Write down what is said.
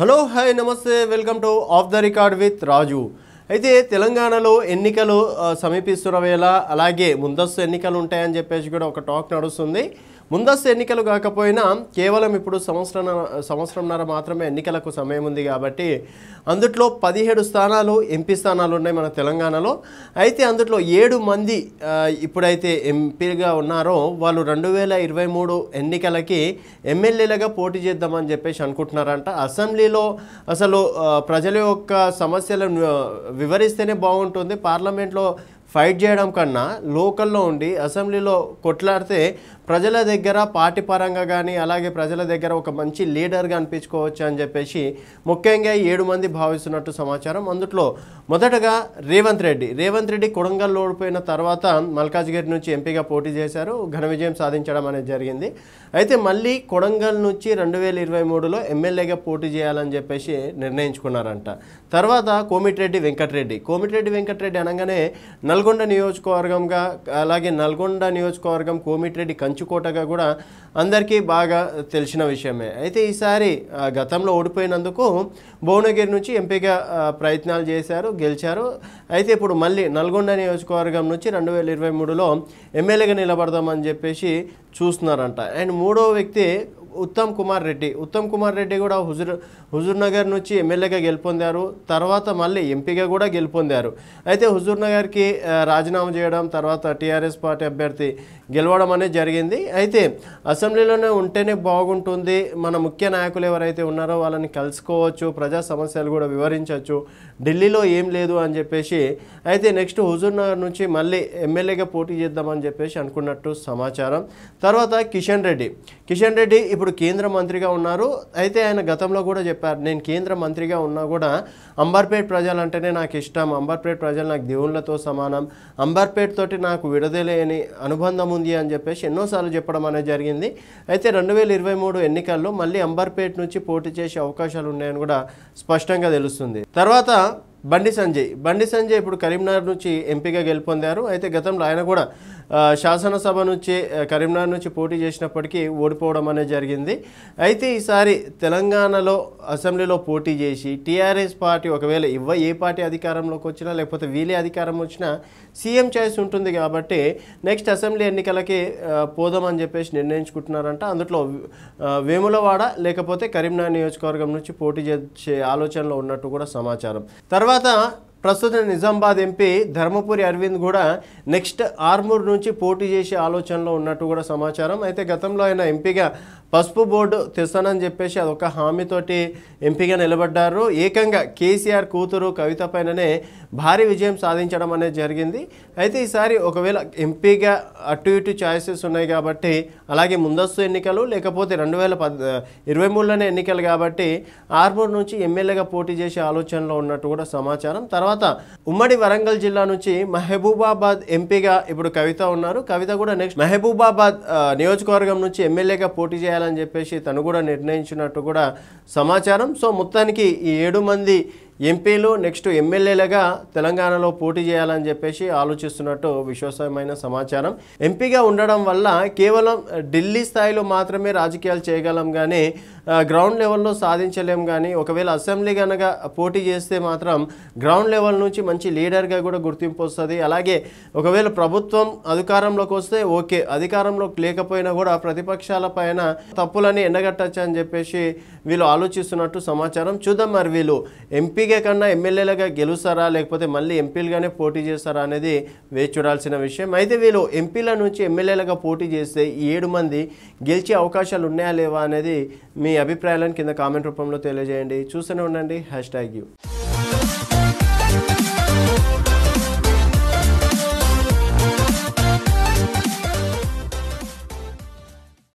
hello hi नमस्ते welcome to off the record with Raju అయితే తెలంగాణలో ఎన్నికలు సమీపిస్తున్న వేళ అలాగే ముందస్తు ఎన్నికలు ఉంటాయని చెప్పేసి కూడా ఒక టాక్ నడుస్తుంది ముందస్తు ఎన్నికలు కాకపోయినా కేవలం ఇప్పుడు సంవత్సరం సంవత్సరంన్నర మాత్రమే ఎన్నికలకు సమయం ఉంది కాబట్టి అందుట్లో పదిహేడు స్థానాలు ఎంపీ స్థానాలు ఉన్నాయి మన తెలంగాణలో అయితే అందుట్లో ఏడు మంది ఇప్పుడైతే ఎంపీగా ఉన్నారో వాళ్ళు రెండు వేల ఇరవై మూడు ఎన్నికలకి ఎమ్మెల్యేలుగా పోటీ చేద్దామని చెప్పేసి అనుకుంటున్నారంట అసెంబ్లీలో అసలు ప్రజల యొక్క సమస్యలను వివరిస్తేనే బాగుంటుంది పార్లమెంట్లో ఫైట్ చేయడం కన్నా లోకల్లో ఉండి అసెంబ్లీలో కొట్లాడితే ప్రజల దగ్గర పార్టీ పరంగా కానీ అలాగే ప్రజల దగ్గర ఒక మంచి లీడర్గా అనిపించుకోవచ్చు అని చెప్పేసి ముఖ్యంగా ఏడు మంది భావిస్తున్నట్టు సమాచారం అందుట్లో మొదటగా రేవంత్ రెడ్డి రేవంత్ రెడ్డి కొడంగల్లో ఓడిపోయిన తర్వాత మల్కాజ్గిరి నుంచి ఎంపీగా పోటీ చేశారు ఘన విజయం సాధించడం అనేది జరిగింది అయితే మళ్ళీ కొడంగల్ నుంచి రెండు వేల ఇరవై మూడులో ఎమ్మెల్యేగా పోటీ చేయాలని చెప్పేసి నిర్ణయించుకున్నారంట తర్వాత కోమిటిరెడ్డి వెంకటరెడ్డి కోమిటిరెడ్డి వెంకటరెడ్డి అనగానే నల్గొండ నియోజకవర్గంగా అలాగే నల్గొండ నియోజకవర్గం కోమిటిరెడ్డి కంచు కంచుకోటగా కూడా అందరికీ బాగా తెలిసిన విషయమే అయితే ఈసారి గతంలో ఓడిపోయినందుకు భువనగిరి నుంచి ఎంపీగా ప్రయత్నాలు చేశారు గెలిచారు అయితే ఇప్పుడు మళ్ళీ నల్గొండ నియోజకవర్గం నుంచి రెండు వేల ఇరవై మూడులో ఎమ్మెల్యేగా నిలబడదామని చెప్పేసి చూస్తున్నారంట అండ్ మూడో వ్యక్తి ఉత్తమ్ కుమార్ రెడ్డి ఉత్తమ్ కుమార్ రెడ్డి కూడా హుజూర్ హుజూర్నగర్ నుంచి ఎమ్మెల్యేగా గెలుపొందారు తర్వాత మళ్ళీ ఎంపీగా కూడా గెలుపొందారు అయితే హుజూర్నగర్కి రాజీనామా చేయడం తర్వాత టీఆర్ఎస్ పార్టీ అభ్యర్థి గెలవడం అనేది జరిగింది అయితే అసెంబ్లీలోనే ఉంటేనే బాగుంటుంది మన ముఖ్య నాయకులు ఎవరైతే ఉన్నారో వాళ్ళని కలుసుకోవచ్చు ప్రజా సమస్యలు కూడా వివరించవచ్చు ఢిల్లీలో ఏం లేదు అని చెప్పేసి అయితే నెక్స్ట్ హుజూర్నగర్ నుంచి మళ్ళీ ఎమ్మెల్యేగా పోటీ చేద్దామని చెప్పేసి అనుకున్నట్టు సమాచారం తర్వాత కిషన్ రెడ్డి కిషన్ రెడ్డి ఇప్పుడు ఇప్పుడు కేంద్ర మంత్రిగా ఉన్నారు అయితే ఆయన గతంలో కూడా చెప్పారు నేను కేంద్ర మంత్రిగా ఉన్నా కూడా అంబర్పేట్ ప్రజలంటేనే నాకు ఇష్టం అంబర్పేట్ ప్రజలు నాకు దేవుళ్ళతో సమానం అంబర్పేట్ తోటి నాకు విడదలేని అనుబంధం ఉంది అని చెప్పేసి ఎన్నోసార్లు చెప్పడం అనేది జరిగింది అయితే రెండు వేల ఇరవై మూడు ఎన్నికల్లో మళ్ళీ అంబర్పేట్ నుంచి పోటీ చేసే అవకాశాలు ఉన్నాయని కూడా స్పష్టంగా తెలుస్తుంది తర్వాత బండి సంజయ్ బండి సంజయ్ ఇప్పుడు కరీంనగర్ నుంచి ఎంపీగా గెలుపొందారు అయితే గతంలో ఆయన కూడా శాసనసభ నుంచి కరీంనగర్ నుంచి పోటీ చేసినప్పటికీ ఓడిపోవడం అనేది జరిగింది అయితే ఈసారి తెలంగాణలో అసెంబ్లీలో పోటీ చేసి టీఆర్ఎస్ పార్టీ ఒకవేళ ఇవ్వ ఏ పార్టీ అధికారంలోకి వచ్చినా లేకపోతే వీలే అధికారం వచ్చినా సీఎం చాయిస్ ఉంటుంది కాబట్టి నెక్స్ట్ అసెంబ్లీ ఎన్నికలకి పోదామని చెప్పేసి నిర్ణయించుకుంటున్నారంట అందులో వేములవాడ లేకపోతే కరీంనగర్ నియోజకవర్గం నుంచి పోటీ చేసే ఆలోచనలో ఉన్నట్టు కూడా సమాచారం తర్వాత తర్వాత ప్రస్తుత నిజామాబాద్ ఎంపీ ధర్మపురి అరవింద్ కూడా నెక్స్ట్ ఆర్మూర్ నుంచి పోటీ చేసే ఆలోచనలో ఉన్నట్టు కూడా సమాచారం అయితే గతంలో ఆయన ఎంపీగా పసుపు బోర్డు తెస్తానని చెప్పేసి అదొక హామీతోటి ఎంపీగా నిలబడ్డారు ఏకంగా కేసీఆర్ కూతురు కవిత పైననే భారీ విజయం సాధించడం అనేది జరిగింది అయితే ఈసారి ఒకవేళ ఎంపీగా అటు ఇటు ఛాయిసెస్ ఉన్నాయి కాబట్టి అలాగే ముందస్తు ఎన్నికలు లేకపోతే రెండు వేల పద్ ఇరవై మూడులోనే ఎన్నికలు కాబట్టి ఆర్మూర్ నుంచి ఎమ్మెల్యేగా పోటీ చేసే ఆలోచనలో ఉన్నట్టు కూడా సమాచారం తర్వాత ఉమ్మడి వరంగల్ జిల్లా నుంచి మహబూబాబాద్ ఎంపీగా ఇప్పుడు కవిత ఉన్నారు కవిత కూడా నెక్స్ట్ మహబూబాబాద్ నియోజకవర్గం నుంచి ఎమ్మెల్యేగా పోటీ చేయాలని చెప్పేసి తను కూడా నిర్ణయించినట్టు కూడా సమాచారం సో మొత్తానికి ఈ ఏడు మంది ఎంపీలు నెక్స్ట్ ఎమ్మెల్యేలుగా తెలంగాణలో పోటీ చేయాలని చెప్పేసి ఆలోచిస్తున్నట్టు విశ్వాసమైన సమాచారం ఎంపీగా ఉండడం వల్ల కేవలం ఢిల్లీ స్థాయిలో మాత్రమే రాజకీయాలు చేయగలం కానీ గ్రౌండ్ లెవెల్లో సాధించలేం కానీ ఒకవేళ అసెంబ్లీ కనుక పోటీ చేస్తే మాత్రం గ్రౌండ్ లెవెల్ నుంచి మంచి లీడర్గా కూడా గుర్తింపు వస్తుంది అలాగే ఒకవేళ ప్రభుత్వం అధికారంలోకి వస్తే ఓకే అధికారంలోకి లేకపోయినా కూడా ప్రతిపక్షాల పైన తప్పులని ఎండగట్టచ్చు అని చెప్పేసి వీళ్ళు ఆలోచిస్తున్నట్టు సమాచారం చూద్దాం మరి వీళ్ళు ఎంపీగా కన్నా ఎమ్మెల్యేలుగా గెలుస్తారా లేకపోతే మళ్ళీ ఎంపీలుగానే పోటీ చేస్తారా అనేది వేచి చూడాల్సిన విషయం అయితే వీళ్ళు ఎంపీల నుంచి ఎమ్మెల్యేలుగా పోటీ చేస్తే ఏడు మంది గెలిచే అవకాశాలు ఉన్నాయా లేవా అనేది మీ అభిప్రాయాలను కింద కామెంట్ రూపంలో తెలియజేయండి చూస్తూనే ఉండండి హ్యాష్ ట్యాగ్ యూ